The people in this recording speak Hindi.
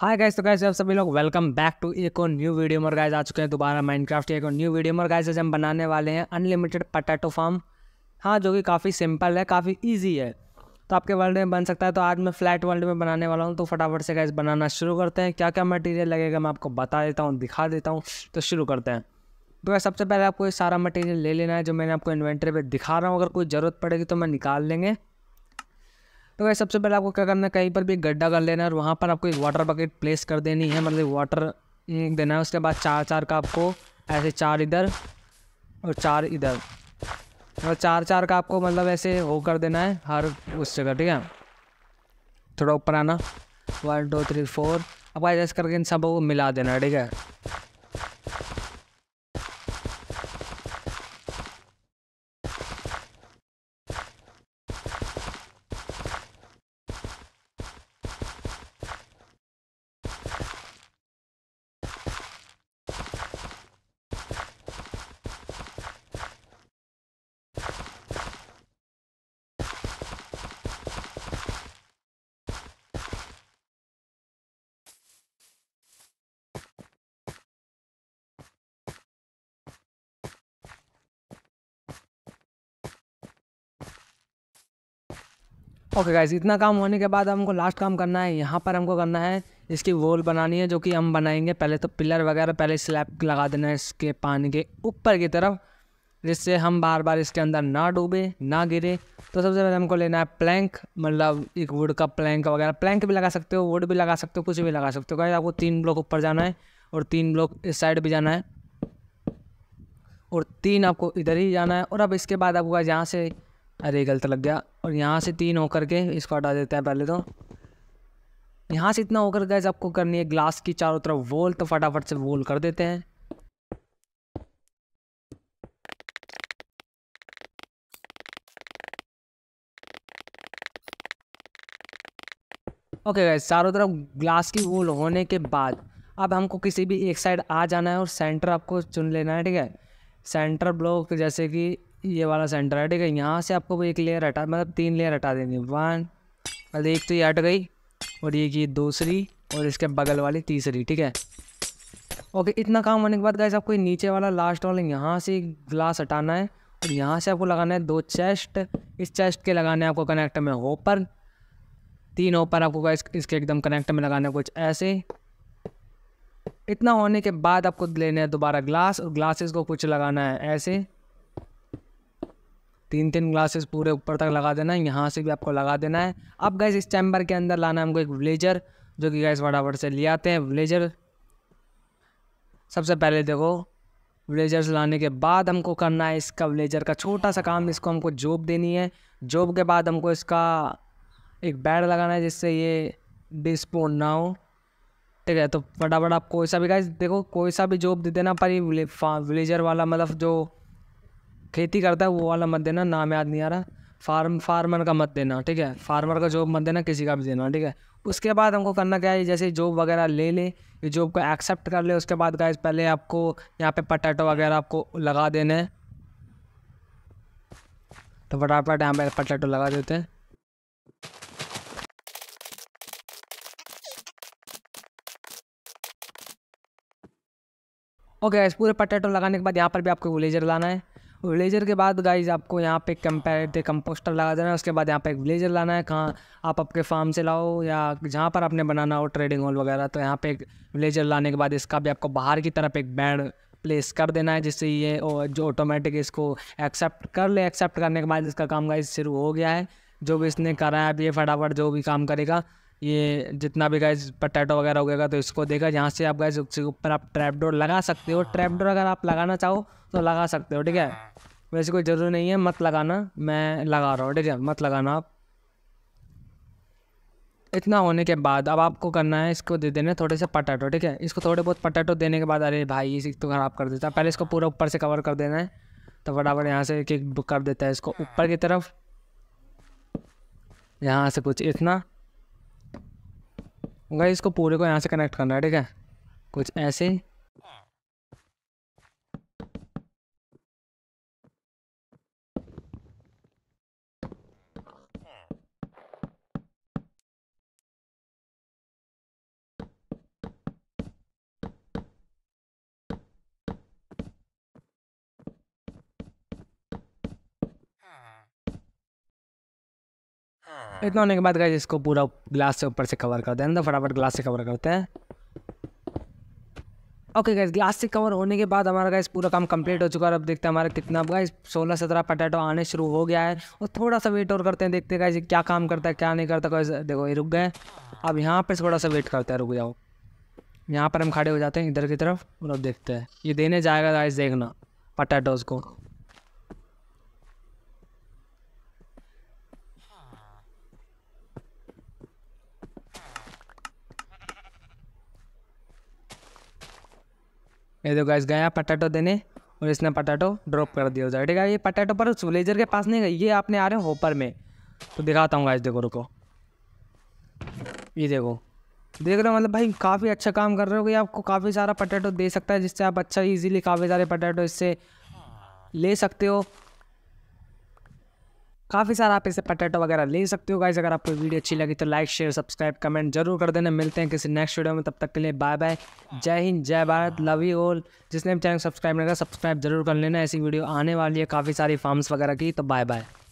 हाय गाइस तो गाइस आप सभी लोग वेलकम बैक टू एक और न्यू वीडियो में गाइस आ चुके हैं दोबारा माइनक्राफ्ट एक और न्यू वीडियो में गाइस आज हम बनाने वाले हैं अनलिमिटेड पटेटो फार्म हाँ जो कि काफ़ी सिंपल है काफ़ी इजी है तो आपके वर्ल्ड में बन सकता है तो आज मैं फ्लैट वर्ल्ड में बनाने वाला हूँ तो फटाफट से गाइस बनाना शुरू करते हैं क्या क्या मटेरियल लगेगा मैं आपको बता देता हूँ दिखा देता हूँ तो शुरू करते हैं तो वह सबसे पहले आपको ये सारा मटेरियल ले लेना है जो मैंने आपको इन्वेंट्री पर दिखा रहा हूँ अगर कोई ज़रूरत पड़ेगी तो मैं निकाल लेंगे तो वैसे सबसे पहले आपको क्या करना है कहीं पर भी गड्ढा कर लेना है और वहाँ पर आपको एक वाटर बकेट प्लेस कर देनी है मतलब वाटर देना है उसके बाद चार चार का आपको ऐसे चार इधर और चार इधर और चार चार का आपको मतलब ऐसे हो कर देना है हर उस जगह ठीक है थोड़ा ऊपर आना वन टू थ्री फोर अब ऐसे करके इन को मिला देना है ठीक है ओके गाइस इतना काम होने के बाद हमको लास्ट काम करना है यहाँ पर हमको करना है इसकी वॉल बनानी है जो कि हम बनाएंगे पहले तो पिलर वगैरह पहले स्लैब लगा देना है इसके पानी के ऊपर की तरफ जिससे हम बार बार इसके अंदर ना डूबे ना गिरे तो सबसे पहले हमको लेना है प्लैंक मतलब एक वुड का प्लैंक वगैरह प्लैंक भी लगा सकते हो वुड भी लगा सकते हो कुछ भी लगा सकते हो गाइज आपको तीन ब्लॉक ऊपर जाना है और तीन ब्लॉक इस साइड भी जाना है और तीन आपको इधर ही जाना है और अब इसके बाद आपको यहाँ से अरे गलत लग गया और यहाँ से तीन होकर के इसको हटा देते हैं पहले तो यहाँ से इतना होकर गैस आपको करनी है ग्लास की चारों तरफ वोल तो फटाफट से वोल कर देते हैं ओके okay गैस चारों तरफ ग्लास की वोल होने के बाद अब हमको किसी भी एक साइड आ जाना है और सेंटर आपको चुन लेना है ठीक है सेंटर ब्लॉक जैसे कि ये वाला सेंटर है ठीक है यहाँ से आपको एक लेयर हटा मतलब तीन लेयर हटा देनी वन मतलब एक तो ये हट गई और ये की दूसरी और इसके बगल वाली तीसरी ठीक है ओके इतना काम होने के बाद गाइस आपको नीचे वाला लास्ट वाला यहाँ से ग्लास हटाना है और यहाँ से आपको लगाना है दो चेस्ट इस चेस्ट के लगाने आपको कनेक्ट में होपर तीन ओपर आपको गाइस इसके एकदम कनेक्ट में लगाना है कुछ ऐसे इतना होने के बाद आपको लेना है दोबारा ग्लास और ग्लासेस को कुछ लगाना है ऐसे तीन तीन ग्लासेस पूरे ऊपर तक लगा देना है यहाँ से भी आपको लगा देना है अब गैस इस चैम्बर के अंदर लाना है हमको एक ब्लेजर जो कि गैस फटाफट से ले आते हैं ब्लेजर सबसे पहले देखो ब्लेजर लाने के बाद हमको करना है इसका ब्लेजर का छोटा सा काम इसको हमको जॉब देनी है जॉब के बाद हमको इसका एक बैड लगाना है जिससे ये डिस्पोन ना हो ठीक है तो फटाफट आप कोई सा भी गाइस देखो कोई सा भी जॉब दे देना पर ये विलेजर वाला मतलब जो खेती करता है वो वाला मत देना नाम याद नहीं आ रहा फार्म फार्मर का मत देना ठीक है फार्मर का जॉब मत देना किसी का भी देना ठीक है उसके बाद हमको करना क्या है जैसे जॉब वगैरह ले ले जॉब को एक्सेप्ट कर ले उसके बाद गाय पहले आपको यहाँ पे पटाटो वगैरह आपको लगा देना है तो फटाफट यहाँ पे पटाटो लगा देते हैं ओके okay, पूरे पटेटो लगाने के बाद यहाँ पर भी आपको ग्लेजर लाना है विलेजर के बाद गाइज आपको यहाँ पे कंपेरेटिव कंपोस्टर लगा देना है उसके बाद यहाँ पे एक विलेजर लाना है कहाँ आप आपके फार्म से लाओ या जहाँ पर आपने बनाना हो ट्रेडिंग हॉल वगैरह तो यहाँ पे एक विलेजर लाने के बाद इसका भी आपको बाहर की तरफ एक बैंड प्लेस कर देना है जिससे ये जो ऑटोमेटिक इसको एक्सेप्ट कर ले एक्सेप्ट करने के बाद इसका काम गाइज शुरू हो गया है जो भी इसने करा है अब ये फटाफट जो भी काम करेगा ये जितना भी गाइज पटैटो वगैरह गया तो इसको देगा यहाँ से आप गाइज उसके ऊपर आप ट्रैप डोर लगा सकते हो ट्रैप डोर अगर आप लगाना चाहो तो लगा सकते हो ठीक है वैसे कोई ज़रूरी नहीं है मत लगाना मैं लगा रहा हूँ ठीक है मत लगाना आप इतना होने के बाद अब आपको करना है इसको दे देना थोड़े से पटाटो ठीक है इसको थोड़े बहुत पटेटो देने के बाद अरे भाई इसी तो ख़राब कर देता है पहले इसको पूरा ऊपर से कवर कर देना है तो फटाफट यहाँ से एक एक कर देता है इसको ऊपर की तरफ यहाँ से कुछ इतना गाइस इसको पूरे को यहाँ से कनेक्ट करना है ठीक है कुछ ऐसे इतना तो होने के बाद गाइस इसको पूरा ग्लास से ऊपर से कवर कर दें फटाफट ग्लास से कवर करते हैं ओके गाइस ग्लास से कवर होने के बाद हमारा गाइस पूरा काम कंप्लीट हो चुका है अब देखते हैं हमारा कितना गाइस सोलह सत्रह पटेटो आने शुरू हो गया है और थोड़ा सा वेट और करते हैं देखते हैं गाइस क्या काम करता है क्या नहीं करता गाइस देखो ये रुक गए अब यहाँ पर थोड़ा सा वेट करते हैं रुक जाओ यहाँ पर हम खड़े हो जाते हैं इधर की तरफ और अब देखते हैं ये देने जाएगा गाइस देखना पटेटोज़ को ये देखो इस गया पटाटो देने और इसने पटाटो ड्रॉप कर दिया उधर ठीक है ये पटाटो पर विलेजर के पास नहीं गई ये आपने आ रहे हो होपर में तो दिखाता हूँ गाइस देखो रुको ये देखो देख रहे हो मतलब भाई काफ़ी अच्छा काम कर रहे हो कि आपको काफ़ी सारा पटेटो दे सकता है जिससे आप अच्छा इजीली काफ़ी सारे पटेटो इससे ले सकते हो काफ़ी सारा आप इसे पटेटो वगैरह ले सकते हो गाइज अगर आपको वीडियो अच्छी लगी तो लाइक शेयर सब्सक्राइब कमेंट जरूर कर देना मिलते हैं किसी नेक्स्ट वीडियो में तब तक के लिए बाय बाय जय हिंद जय भारत लव यू ऑल जिसने भी चैनल सब्सक्राइब नहीं करा सब्सक्राइब जरूर कर लेना ऐसी वीडियो आने वाली है काफ़ी सारी फार्म्स वगैरह की तो बाय बाय